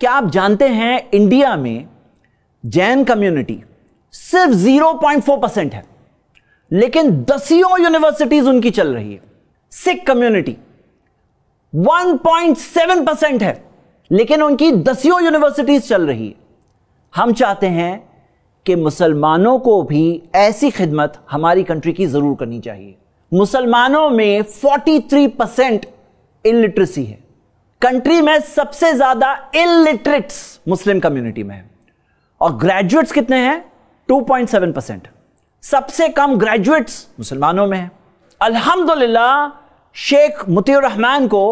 क्या आप जानते हैं इंडिया में जैन कम्युनिटी सिर्फ 0.4 परसेंट है लेकिन दसियों यूनिवर्सिटीज उनकी चल रही है सिख कम्युनिटी 1.7 परसेंट है लेकिन उनकी दसियों यूनिवर्सिटीज चल रही है हम चाहते हैं कि मुसलमानों को भी ऐसी खिदमत हमारी कंट्री की जरूर करनी चाहिए मुसलमानों में 43 परसेंट इलिटरेसी है कंट्री में सबसे ज्यादा इलिटरेट्स मुस्लिम कम्युनिटी में है और ग्रेजुएट्स कितने हैं 2.7 परसेंट सबसे कम ग्रेजुएट्स मुसलमानों में है अल्हम्दुलिल्लाह शेख मुतीर रहमान को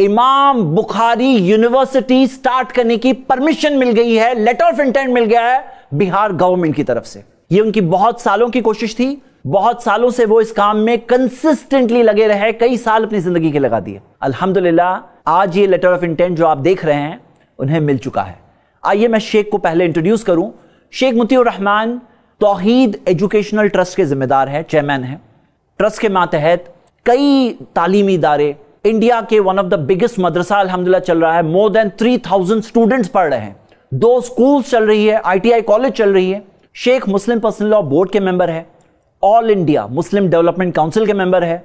इमाम बुखारी यूनिवर्सिटी स्टार्ट करने की परमिशन मिल गई है लेटर ऑफ इंटेंट मिल गया है बिहार गवर्नमेंट की तरफ से ये उनकी बहुत सालों की कोशिश थी बहुत सालों से वो इस काम में कंसिस्टेंटली लगे रहे कई साल अपनी जिंदगी के लगा दिए अल्हम्दुलिल्लाह आज ये लेटर ऑफ इंटेंट जो आप देख रहे हैं उन्हें मिल चुका है आइए मैं शेख को पहले इंट्रोड्यूस करूं शेख रहमान तोहीद एजुकेशनल ट्रस्ट के जिम्मेदार है चेयरमैन है ट्रस्ट के मातहत कई तालीमी इदारे इंडिया के वन ऑफ द बिगेस्ट मदरसा अलहमदिल्ला चल रहा है more than three thousand students पढ़ रहे हैं दो स्कूल चल रही है आईटीआई कॉलेज चल रही है Sheikh Muslim personal law board के मेंबर है all India Muslim development council के मेंबर है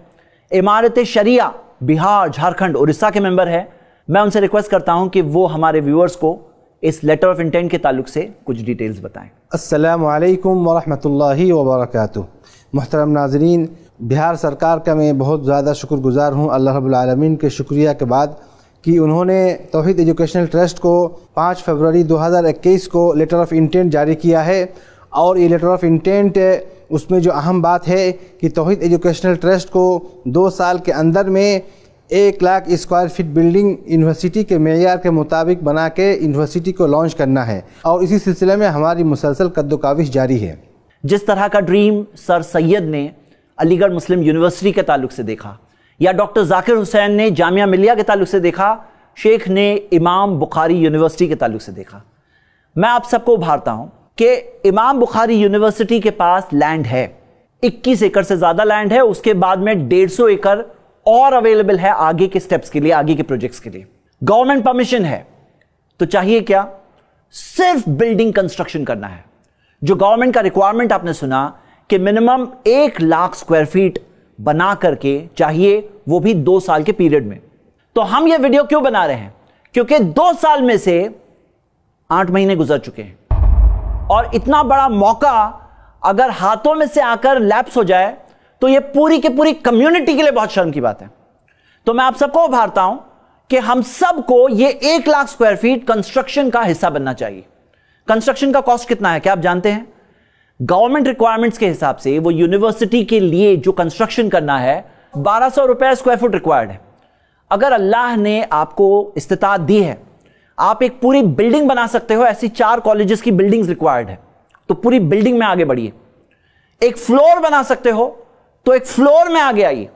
इमारत शरिया बिहार झारखंड उड़ीसा के मेंबर है मैं उनसे रिक्वेस्ट करता हूं कि वो हमारे व्यूअर्स को इस लेटर ऑफ इंटेंट के ताल्लुक से कुछ डिटेल्स बताएं अस्सलाम वालेकुम वरहमतुल्लाहि वबरकatuh मोहतरम नाजरीन बिहार सरकार का मैं बहुत ज़्यादा शुक्रगुजार हूँ अल्लाह रबालमीन के शुक्रिया के बाद कि उन्होंने तोहद एजुकेशनल ट्रस्ट को 5 फरवरी 2021 को लेटर ऑफ़ इंटेंट जारी किया है और ये लेटर ऑफ़ इंटेंट उसमें जो अहम बात है कि तोहद एजुकेशनल ट्रस्ट को दो साल के अंदर में एक lakh square feet building university के मैार के मुताबिक बना के यूनिवर्सिटी को लॉन्च करना है और इसी सिलसिले में हमारी मुसलसल कद्दोकाविश जारी है जिस तरह का ड्रीम सर सैयद ने अलीगढ़ मुस्लिम यूनिवर्सिटी के ताल्लुक से देखा या डॉक्टर जाकिर हुसैन ने जामिया मिलिया के ताल्लुक से देखा शेख ने इमाम बुखारी यूनिवर्सिटी के ताल्लुक से देखा मैं आप सबको उभारता हूँ कि इमाम बुखारी यूनिवर्सिटी के पास लैंड है 21 एकड़ से ज़्यादा लैंड है उसके बाद में 150 एकड़ और अवेलेबल है आगे के स्टेप्स के लिए आगे के प्रोजेक्ट्स के लिए गवर्नमेंट परमिशन है तो चाहिए क्या सिर्फ बिल्डिंग कंस्ट्रक्शन करना है जो गवर्नमेंट का रिक्वायरमेंट आपने सुना कि मिनिमम एक लाख स्क्वायर फीट बना करके चाहिए वो भी दो साल के पीरियड में तो हम ये वीडियो क्यों बना रहे हैं क्योंकि दो साल में से आठ महीने गुजर चुके हैं और इतना बड़ा मौका अगर हाथों में से आकर लैप्स हो जाए तो ये पूरी की पूरी कम्युनिटी के लिए बहुत शर्म की बात है तो मैं आप सबको उभारता हूं कि हम सबको ये एक लाख स्क्वायर फीट कंस्ट्रक्शन का हिस्सा बनना चाहिए कंस्ट्रक्शन का कॉस्ट कितना है क्या आप जानते हैं गवर्नमेंट रिक्वायरमेंट्स के हिसाब से वो यूनिवर्सिटी के लिए जो कंस्ट्रक्शन करना है बारह सौ रुपये स्क्वायर फुट रिक्वायर्ड है अगर अल्लाह ने आपको इस्तात दी है आप एक पूरी बिल्डिंग बना सकते हो ऐसी चार कॉलेजेस की बिल्डिंग्स रिक्वायर्ड है तो पूरी बिल्डिंग में आगे बढ़िए एक फ्लोर बना सकते हो तो एक फ्लोर में आगे आइए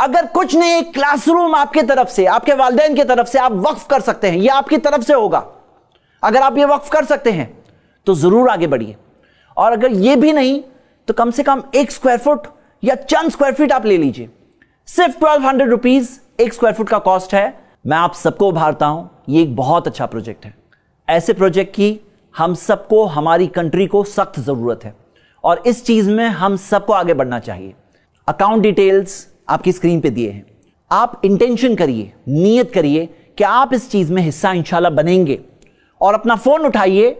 अगर कुछ नहीं एक क्लासरूम आपके तरफ से आपके वालदेन की तरफ से आप वक्फ कर सकते हैं यह आपकी तरफ से होगा अगर आप ये वक्फ कर सकते हैं तो जरूर आगे बढ़िए और अगर ये भी नहीं तो कम से कम एक स्क्वायर फुट या चंद स्क्वायर फीट आप ले लीजिए सिर्फ ट्वेल्व हंड्रेड रुपीज एक स्क्वायर फुट का कॉस्ट है मैं आप सबको उभारता हूं ये एक बहुत अच्छा प्रोजेक्ट है ऐसे प्रोजेक्ट की हम सबको हमारी कंट्री को सख्त ज़रूरत है और इस चीज़ में हम सबको आगे बढ़ना चाहिए अकाउंट डिटेल्स आपकी स्क्रीन पे दिए हैं आप इंटेंशन करिए नियत करिए कि आप इस चीज़ में हिस्सा इंशाल्लाह बनेंगे और अपना फ़ोन उठाइए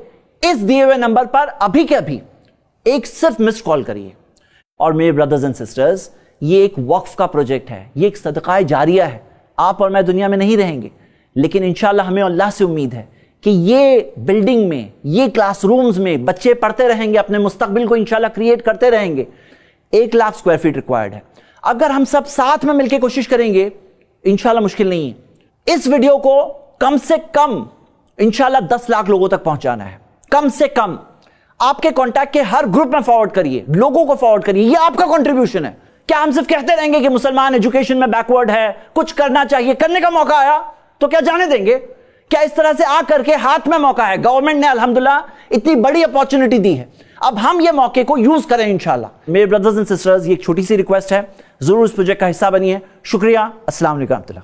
इस दिए हुए नंबर पर अभी के अभी एक सिर्फ मिस कॉल करिए और मेरे ब्रदर्स एंड सिस्टर्स ये एक वक्फ का प्रोजेक्ट है ये एक सदकाए जारिया है आप और मैं दुनिया में नहीं रहेंगे लेकिन इन हमें अल्लाह से उम्मीद है कि ये बिल्डिंग में ये क्लासरूम्स में बच्चे पढ़ते रहेंगे अपने मुस्तबिल को इनशाला क्रिएट करते रहेंगे एक लाख स्क्वायर फीट रिक्वायर्ड है अगर हम सब साथ में मिलकर कोशिश करेंगे इनशाला मुश्किल नहीं है इस वीडियो को कम से कम इनशाला दस लाख लोगों तक पहुंचाना है कम से कम आपके कॉन्टैक्ट के हर ग्रुप में फॉरवर्ड करिए लोगों को फॉरवर्ड करिए ये आपका कॉन्ट्रीब्यूशन है क्या हम सिर्फ कहते रहेंगे कि मुसलमान एजुकेशन में बैकवर्ड है कुछ करना चाहिए करने का मौका आया तो क्या जाने देंगे क्या इस तरह से आ करके हाथ में मौका है गवर्नमेंट ने अल्हम्दुलिल्लाह इतनी बड़ी अपॉर्चुनिटी दी है अब हम ये मौके को यूज करें इनशाला मेरे ब्रदर्स एंड सिस्टर्स ये एक छोटी सी रिक्वेस्ट है जरूर इस प्रोजेक्ट का हिस्सा बनिए शुक्रिया असला